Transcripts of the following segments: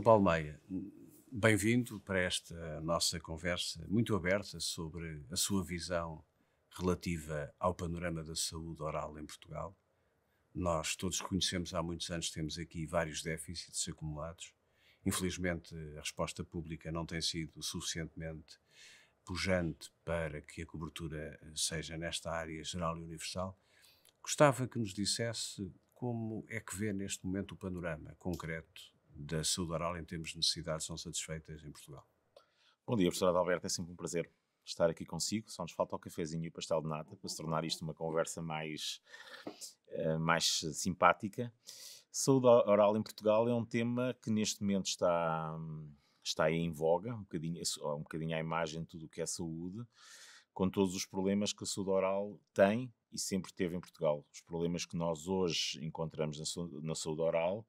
Professor Paulo Meia, bem-vindo para esta nossa conversa muito aberta sobre a sua visão relativa ao panorama da saúde oral em Portugal. Nós todos conhecemos há muitos anos, temos aqui vários déficits acumulados. Infelizmente, a resposta pública não tem sido suficientemente pujante para que a cobertura seja nesta área geral e universal. Gostava que nos dissesse como é que vê neste momento o panorama concreto da saúde oral em termos de necessidades são satisfeitas em Portugal. Bom dia, professora Adalberto, é sempre um prazer estar aqui consigo, só nos falta o cafezinho e o pastel de nata para se tornar isto uma conversa mais, eh, mais simpática. Saúde oral em Portugal é um tema que neste momento está, está em voga, um bocadinho, é um bocadinho à imagem de tudo o que é saúde, com todos os problemas que a saúde oral tem e sempre teve em Portugal. Os problemas que nós hoje encontramos na saúde oral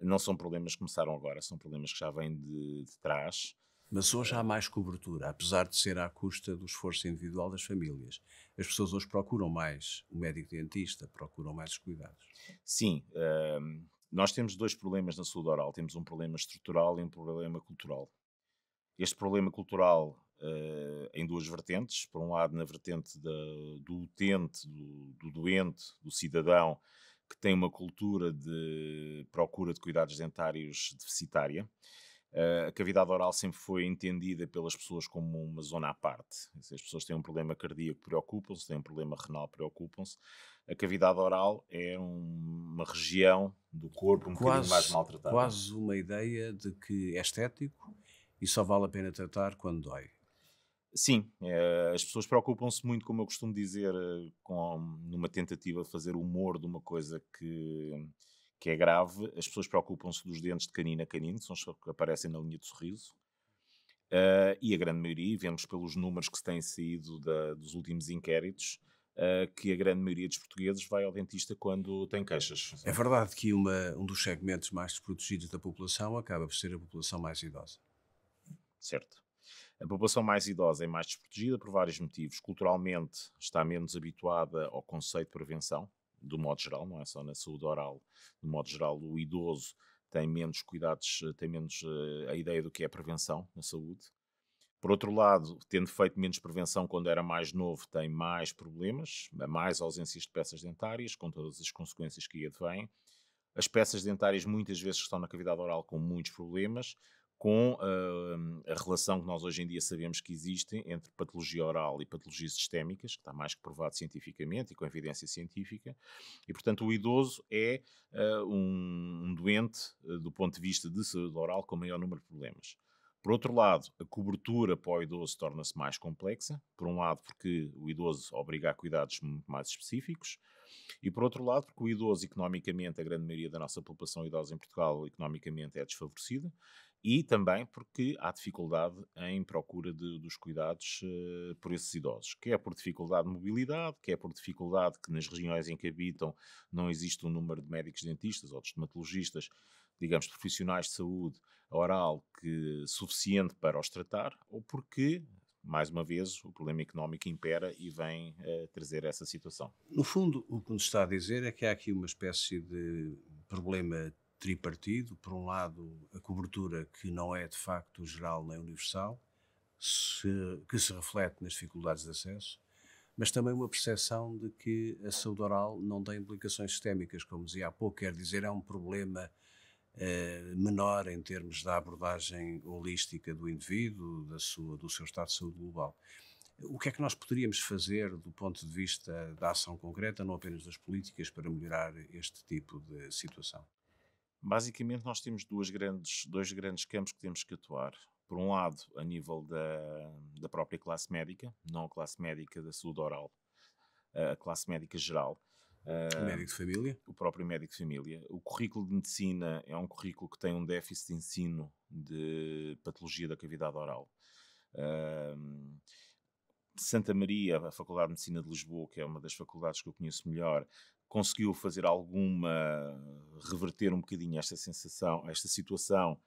não são problemas que começaram agora, são problemas que já vêm de, de trás. Mas hoje há ah. mais cobertura, apesar de ser à custa do esforço individual das famílias. As pessoas hoje procuram mais o médico dentista, procuram mais os cuidados. Sim, ehm, nós temos dois problemas na saúde oral. Temos um problema estrutural e um problema cultural. Este problema cultural Uh, em duas vertentes. Por um lado, na vertente da, do utente, do, do, doente, do cidadão, que tem uma cultura de procura de cuidados dentários deficitária. Uh, a cavidade oral sempre foi entendida pelas pessoas como uma zona à parte. As pessoas têm um problema cardíaco, preocupam-se, têm um problema renal, preocupam-se. A cavidade oral é um, uma região do corpo um quase, bocadinho mais maltratada. Quase uma ideia de que é estético e só vale a pena tratar quando dói. Sim, eh, as pessoas preocupam-se muito, como eu costumo dizer, eh, com, numa tentativa de fazer humor de uma coisa que, que é grave. As pessoas preocupam-se dos dentes de canino a canino, que são os que aparecem na linha de sorriso. Uh, e a grande maioria, vemos pelos números que se têm saído da, dos últimos inquéritos, uh, que a grande maioria dos portugueses vai ao dentista quando tem queixas. É verdade que uma, um dos segmentos mais desprotegidos da população acaba por ser a população mais idosa. Certo. A população mais idosa é mais desprotegida por vários motivos. Culturalmente está menos habituada ao conceito de prevenção, do modo geral, não é só na saúde oral. Do modo geral, o idoso tem menos cuidados, tem menos uh, a ideia do que é prevenção na saúde. Por outro lado, tendo feito menos prevenção quando era mais novo, tem mais problemas, mais ausências de peças dentárias, com todas as consequências que advêm. As peças dentárias muitas vezes estão na cavidade oral com muitos problemas com uh, a relação que nós hoje em dia sabemos que existe entre patologia oral e patologias sistémicas, que está mais que provado cientificamente e com evidência científica, e portanto o idoso é uh, um, um, doente uh, do ponto de vista de saúde oral com maior número de problemas. Por outro lado, a cobertura para o idoso torna-se mais complexa, por um lado porque o idoso obriga a cuidados muito mais específicos, e por outro lado porque o idoso, economicamente, a grande maioria da nossa população idosa em Portugal, economicamente é desfavorecida, e também porque há dificuldade em procura de, dos cuidados uh, por esses idosos, quer é por dificuldade de mobilidade, quer é por dificuldade que nas regiões em que habitam não existe um número de médicos dentistas ou de estomatologistas, digamos, profissionais de saúde oral que suficiente para os tratar, ou porque mais uma vez, o problema económico impera e vem eh, trazer essa situação. No fundo, o que nos está a dizer é que há aqui uma espécie de problema tripartido. Por um lado, a cobertura que não é de facto geral nem universal, se, que se reflete nas dificuldades de acesso, mas também uma percepção de que a saúde oral não tem implicações sistémicas, como dizia há pouco, quer dizer, é um problema eh, menor em termos da abordagem holística do indivíduo, da sua, do seu estado de saúde global. O que é que nós poderíamos fazer do ponto de vista da ação concreta, não apenas das políticas, para melhorar este tipo de situação? Basicamente, nós temos duas grandes, dois grandes campos que temos que atuar. Por um lado, a nível da, da própria classe médica, não a classe médica da saúde oral, a classe médica geral. O ah, médico de família? O próprio médico de família. O currículo de medicina é um currículo que tem um déficit de ensino de patologia da cavidade oral. Ah, Santa Maria, a Faculdade de Medicina de Lisboa, que é uma das faculdades que eu conheço melhor, conseguiu fazer alguma reverter um bocadinho esta sensação, esta situação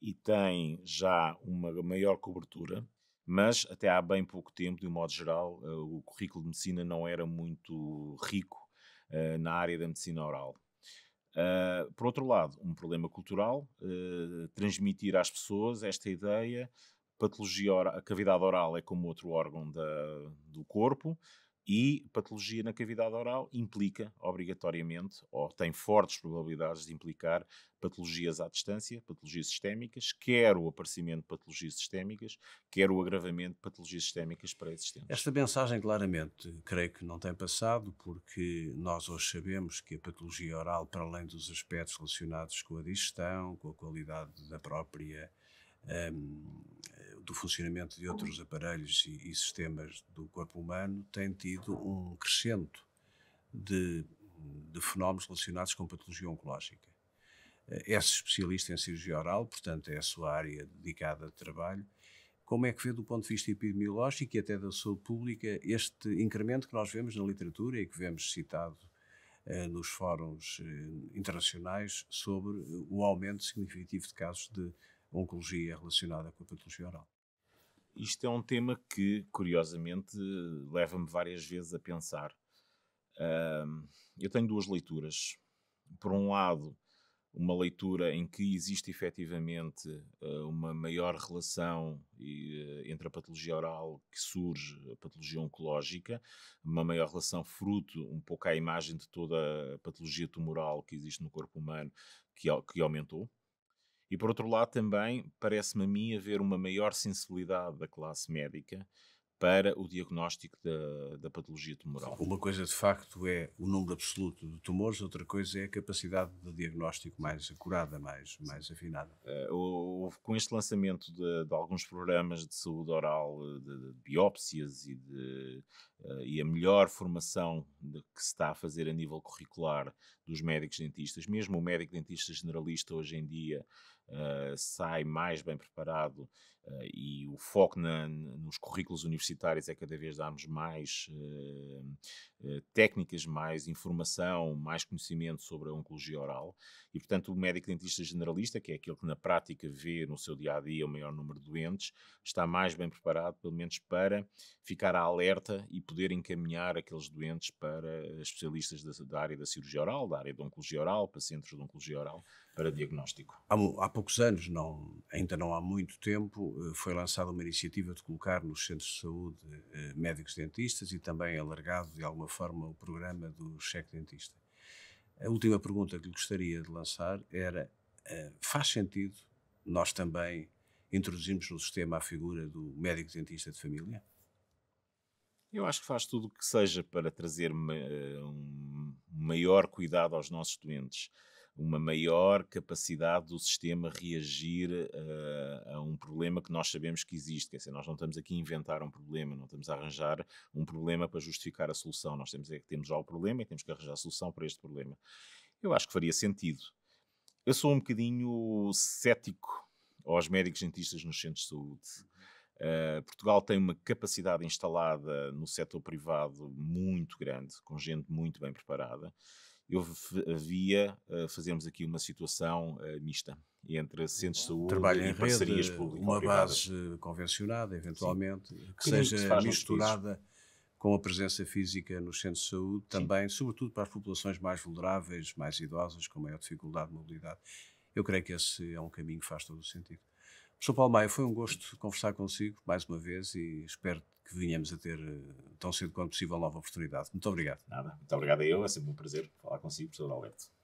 e tem já uma maior cobertura, mas até há bem pouco tempo, de um modo geral, eh, o currículo de medicina não era muito rico uh, na área da medicina oral. Uh, por outro lado, um problema cultural, uh, transmitir às pessoas esta ideia, patologia a cavidade oral é como outro órgão da, do corpo, e patologia na cavidade oral implica, obrigatoriamente, ou tem fortes probabilidades de implicar patologias à distância, patologias sistémicas, quer o aparecimento de patologias sistémicas, quer o agravamento de patologias sistémicas pré-existentes. Esta mensagem, claramente, creio que não tem passado, porque nós hoje sabemos que a patologia oral, para além dos aspectos relacionados com a digestão, com a qualidade da própria um, do funcionamento de outros aparelhos e, e, sistemas do corpo humano tem tido um crescente de, de fenómenos relacionados com patologia oncológica. É especialista em cirurgia oral, portanto é a sua área dedicada de trabalho. Como é que vê do ponto de vista epidemiológico e até da saúde pública este incremento que nós vemos na literatura e que vemos citado eh, nos fóruns eh, internacionais sobre o aumento significativo de casos de oncologia relacionada com a patologia oral. Isto é um tema que, curiosamente, leva-me várias vezes a pensar. eu tenho duas leituras. Por um lado, uma leitura em que existe efetivamente ah, uma maior relação ah, entre a patologia oral que surge, a patologia oncológica, uma maior relação fruto um pouco à imagem de toda a patologia tumoral que existe no corpo humano, que, que aumentou, e por outro lado, também parece-me a mim haver uma maior sensibilidade da classe médica para o diagnóstico da, da patologia tumoral. Uma coisa de facto é o número absoluto de tumores, outra coisa é a capacidade de diagnóstico mais acurada, mais, mais afinada. Uh, com este lançamento de, de, alguns programas de saúde oral, de, de biópsias e, de, uh, e a melhor formação de, que se está a fazer a nível curricular dos médicos dentistas, mesmo o médico dentista generalista hoje em dia eh, sai mais bem preparado uh, e o foco na, nos currículos universitários é cada vez darmos mais uh, técnicas, mais informação, mais conhecimento sobre a oncologia oral. E, portanto, o médico dentista generalista, que é aquele que na prática vê no seu dia a dia o maior número de doentes, está mais bem preparado, pelo menos para ficar alerta e poder encaminhar aqueles doentes para especialistas da, da área da cirurgia oral, da área de oncologia oral, para centros de oncologia oral, para diagnóstico. Há, há poucos anos, não, ainda não há muito tempo, eh, foi lançada uma iniciativa de colocar nos centros de saúde eh, médicos dentistas e também alargado, de alguma forma, o programa do cheque dentista. A última pergunta que lhe gostaria de lançar era: eh, faz sentido nós também introduzirmos no sistema a figura do médico dentista de família? Eu acho que faz tudo o que seja para trazer um maior cuidado aos nossos doentes uma maior capacidade do sistema reagir uh, a um problema que nós sabemos que existe. Quer dizer, nós não estamos aqui a inventar um problema, não estamos a arranjar um problema para justificar a solução. Nós temos, é, temos já o problema e temos que arranjar a solução para este problema. Eu acho que faria sentido. Eu sou um bocadinho cético aos médicos dentistas nos centros de saúde. Uh, Portugal tem uma capacidade instalada no setor privado muito grande, com gente muito bem preparada eu via uh, eh, fazermos aqui uma situação uh, mista entre centros de saúde Trabalho e parcerias públicas. Uma base convencionada, eventualmente, Sim. que Sim. seja que misturada com a presença física nos centros de saúde, também, Sim. sobretudo para as populações mais vulneráveis, mais idosas, com maior dificuldade de mobilidade. Eu creio que esse é um caminho que faz todo o sentido. Professor Paulo Maia, foi um gosto conversar consigo mais uma vez e espero que venhamos a ter eh, tão cedo quanto possível nova oportunidade. Muito obrigado. Nada, muito obrigado a eu, é sempre um prazer falar consigo, professor Alberto.